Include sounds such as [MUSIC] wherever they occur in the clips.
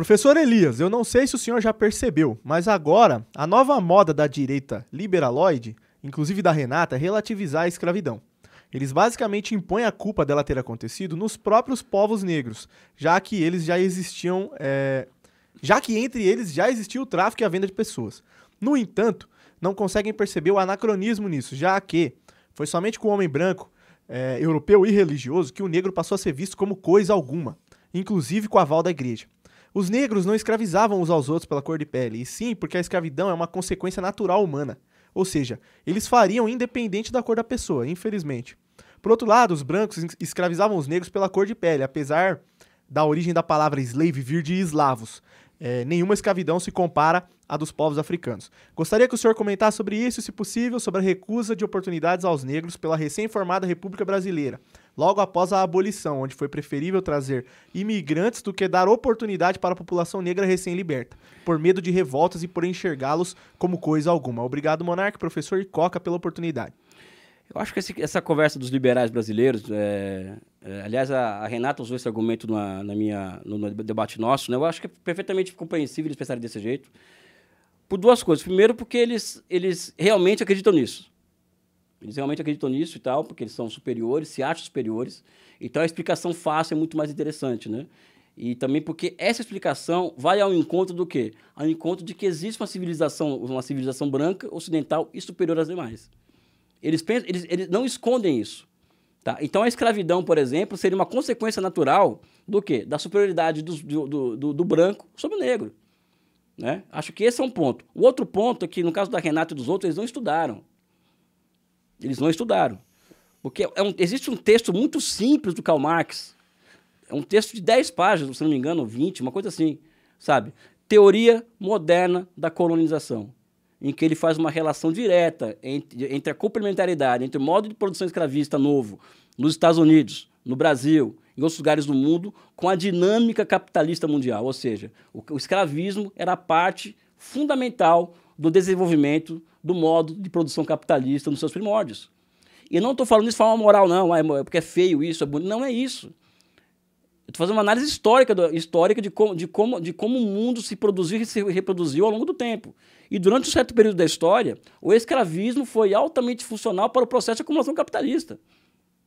Professor Elias, eu não sei se o senhor já percebeu, mas agora a nova moda da direita liberaloide, inclusive da Renata, é relativizar a escravidão. Eles basicamente impõem a culpa dela ter acontecido nos próprios povos negros, já que eles já existiam. É... já que entre eles já existia o tráfico e a venda de pessoas. No entanto, não conseguem perceber o anacronismo nisso, já que foi somente com o homem branco, é, europeu e religioso que o negro passou a ser visto como coisa alguma, inclusive com a aval da igreja. Os negros não escravizavam uns aos outros pela cor de pele, e sim porque a escravidão é uma consequência natural humana. Ou seja, eles fariam independente da cor da pessoa, infelizmente. Por outro lado, os brancos escravizavam os negros pela cor de pele, apesar da origem da palavra slave vir de eslavos. É, nenhuma escravidão se compara à dos povos africanos. Gostaria que o senhor comentasse sobre isso, se possível, sobre a recusa de oportunidades aos negros pela recém-formada República Brasileira, logo após a abolição, onde foi preferível trazer imigrantes do que dar oportunidade para a população negra recém-liberta, por medo de revoltas e por enxergá-los como coisa alguma. Obrigado, Monarque, professor e Coca, pela oportunidade. Eu acho que esse, essa conversa dos liberais brasileiros, é, é, aliás, a, a, Renata usou esse argumento na, na minha, no, no debate nosso, né? eu acho que é perfeitamente compreensível eles pensarem desse jeito, por duas coisas. Primeiro, porque eles, eles realmente acreditam nisso. Eles realmente acreditam nisso e tal, porque eles são superiores, se acham superiores. Então a explicação fácil é muito mais interessante, né? E também porque essa explicação vai ao encontro do quê? Ao encontro de que existe uma civilização, uma civilização branca, ocidental e superior às demais. Eles, pensam, eles, eles não escondem isso. Tá? Então a escravidão, por exemplo, seria uma consequência natural do quê? Da superioridade do, do, do, do branco sobre o negro. Né? Acho que esse é um ponto. O outro ponto é que, no caso da Renata e dos outros, eles não estudaram. Eles não estudaram. Porque é um, existe um texto muito simples do Karl Marx. É um texto de 10 páginas, se não me engano, 20, uma coisa assim, sabe? Teoria moderna da colonização, em que ele faz uma relação direta entre, entre a complementaridade, entre o modo de produção escravista novo nos Estados Unidos, no Brasil, em outros lugares do mundo, com a dinâmica capitalista mundial. Ou seja, o, o escravismo era parte fundamental do desenvolvimento do modo de produção capitalista nos seus primórdios. E não estou falando isso de forma moral, não, ah, é, é porque é feio isso, é bonito. Não é isso. Estou fazendo uma análise histórica, do, histórica de, como, de, como, de como o mundo se produziu e se reproduziu ao longo do tempo. E durante um certo período da história, o escravismo foi altamente funcional para o processo de acumulação capitalista.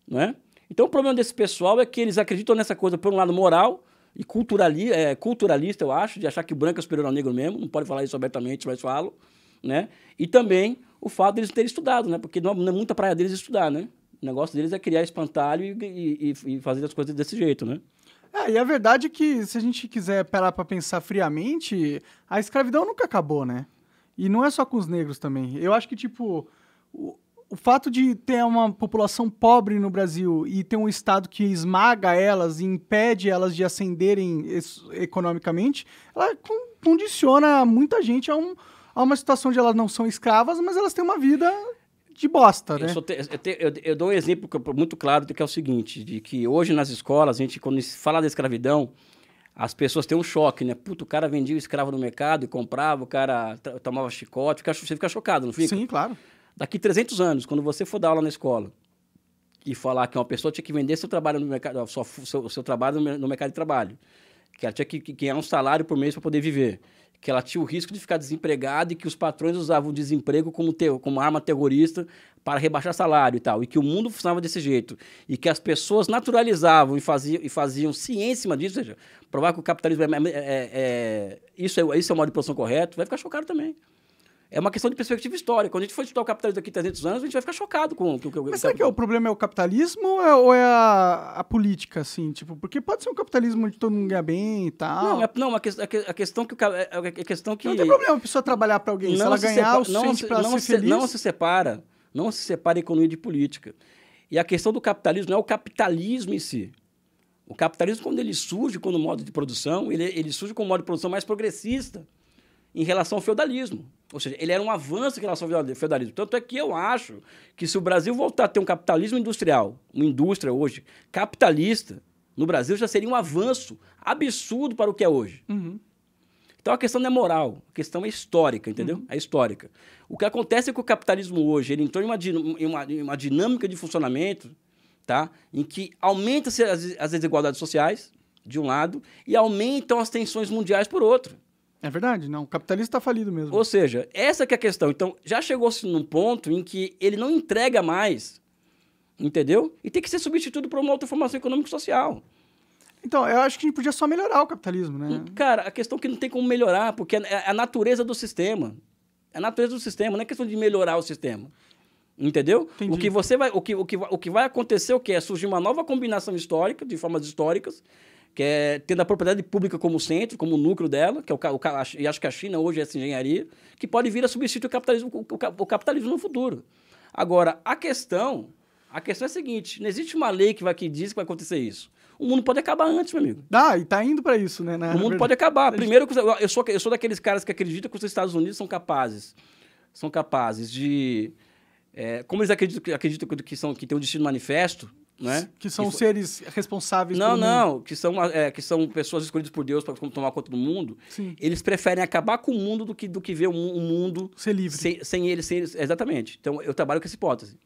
Não é? Então o problema desse pessoal é que eles acreditam nessa coisa, por um lado, moral e culturali, é, culturalista, eu acho, de achar que branco é superior ao negro mesmo. Não pode falar isso abertamente, mas falo né? E também o fato deles de terem estudado, né? Porque é, não é muita praia deles estudar, né? O negócio deles é criar espantalho e, e, e fazer as coisas desse jeito, né? É, e a verdade é que, se a gente quiser parar para pensar friamente, a escravidão nunca acabou, né? E não é só com os negros também. Eu acho que, tipo, o, o fato de ter uma população pobre no Brasil e ter um Estado que esmaga elas e impede elas de ascenderem economicamente, ela condiciona muita gente a um, a uma situação onde elas não são escravas, mas elas têm uma vida de bosta, né? Eu, te, eu, te, eu, eu dou um exemplo muito claro do que é o seguinte, de que hoje nas escolas, a gente, quando se fala da escravidão, as pessoas têm um choque, né? Puto, o cara vendia o escravo no mercado e comprava, o cara tomava chicote, fica, você fica chocado, não fica? Sim, claro. Daqui 300 anos, quando você for dar aula na escola e falar que uma pessoa tinha que vender seu trabalho no mercado, seu, seu trabalho no mercado de trabalho, que ela tinha que, que ganhar um salário por mês para poder viver, que ela tinha o risco de ficar desempregada e que os patrões usavam o desemprego como, como arma terrorista para rebaixar salário e tal, e que o mundo funcionava desse jeito, e que as pessoas naturalizavam e faziam, e faziam ciência em cima disso, ou seja, provar que o capitalismo é, é, é, é isso é, isso é o modo de produção correto, vai ficar chocado também. É uma questão de perspectiva histórica. Quando a gente for estudar o capitalismo daqui a 300 anos, a gente vai ficar chocado com o que o Mas será que é o problema é o capitalismo ou é, ou é a, a, política, assim? Tipo, porque pode ser um capitalismo onde todo mundo ganha bem e tal. Não, é, não a, é que, a, é é questão que o a questão que... Não tem problema a pessoa trabalhar para alguém. Não se ela se ganhar o suficiente para ser se, feliz... Não se separa, não se separa economia de política. E a questão do capitalismo não é o capitalismo em si. O capitalismo, quando ele surge como modo de produção, ele, ele surge como modo de produção mais progressista em relação ao feudalismo. Ou seja, ele era um avanço em relação ao feudalismo. Tanto é que eu acho que se o Brasil voltar a ter um capitalismo industrial, uma indústria hoje capitalista, no Brasil já seria um avanço absurdo para o que é hoje. Uhum. Então a questão não é moral, a questão é histórica, entendeu? Uhum. É histórica. O que acontece é que o capitalismo hoje ele entrou em uma, em uma, em uma dinâmica de funcionamento tá? em que aumenta-se as, as desigualdades sociais, de um lado, e aumentam as tensões mundiais por outro. É verdade, não. O capitalismo está falido mesmo. Ou seja, essa que é a questão. Então, já chegou-se num ponto em que ele não entrega mais, entendeu? E tem que ser substituído por uma outra formação econômico-social. Então, eu acho que a gente podia só melhorar o capitalismo, né? Cara, a questão é que não tem como melhorar, porque é, é a natureza do sistema. É a natureza do sistema, não é questão de melhorar o sistema. Entendeu? Entendi. O que você vai, o que, o que, o que vai acontecer é o que é surgir uma nova combinação histórica, de formas históricas, que é tendo a propriedade pública como centro, como núcleo dela, que é o, o e acho que a China hoje é essa engenharia, que pode vir a substituir o capitalismo, o, o, o capitalismo no futuro. Agora, a questão, a questão é a seguinte: não existe uma lei que vai que diz que vai acontecer isso. O mundo pode acabar antes, meu amigo. Ah, e tá indo para isso, né? Na né? o mundo verdade. pode acabar. Primeiro, eu sou, eu sou daqueles caras que acreditam que os Estados Unidos são capazes, são capazes de, é, como eles acreditam, acreditam que são que tem um destino manifesto, né? Que são foi... seres responsáveis não, não, que são, é, que são pessoas escolhidas por Deus para tomar conta do mundo. Sim. Eles preferem acabar com o mundo do que, do que ver o mundo... Ser livre. Sem, sem eles, sem Exatamente. Então, eu trabalho com essa hipótese.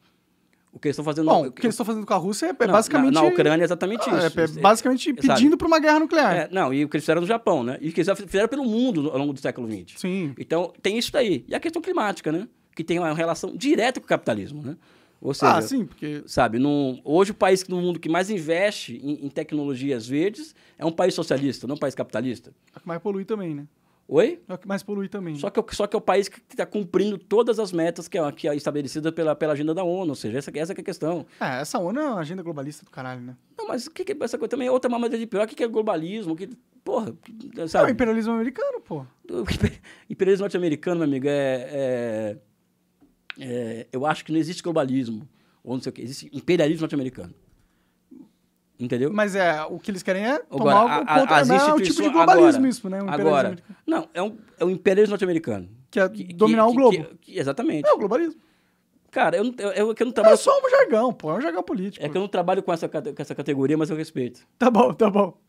O que eles estão fazendo... Bom, na... o que eles estão fazendo com a Rússia é não, basicamente... Na, na, Ucrânia é exatamente ah, é isso. É, é basicamente pedindo para uma guerra nuclear. É, não, e o que eles fizeram no Japão, né? E o que eles fizeram pelo mundo ao longo do século XX. Sim. Então, tem isso daí. E a questão climática, né? Que tem uma relação direta com o capitalismo, né? Ou ah, seja, ah, sim, porque... sabe, no, hoje o país no mundo que mais investe em, em, tecnologias verdes é um país socialista, não um país capitalista. É o que mais polui também, né? Oi? É o que mais polui também. Né? Só que, é só que é o país que está cumprindo todas as metas que é, que é estabelecida pela, pela agenda da ONU, ou seja, essa, essa é a questão. É, essa ONU é uma agenda globalista do caralho, né? Não, mas o que, que é essa coisa também é outra maneira de pior, o que, que é globalismo, que porra, sabe? É o imperialismo americano, pô. [LAUGHS] imperialismo norte-americano, meu amigo, é... é é, eu acho que não existe globalismo, ou não sei o que, existe imperialismo norte-americano. Entendeu? Mas é, o que eles querem é tomar agora, tomar né, o ponto, a, as é, um tipo de globalismo agora, isso, né? Um agora, não, é um, é um imperialismo norte-americano. Que é que, dominar que, o globo. Que, exatamente. É o globalismo. Cara, eu, eu, eu, eu não trabalho... É só um jargão, pô, é um jargão político. É que eu não trabalho com essa, com essa categoria, mas eu respeito. Tá bom, tá bom.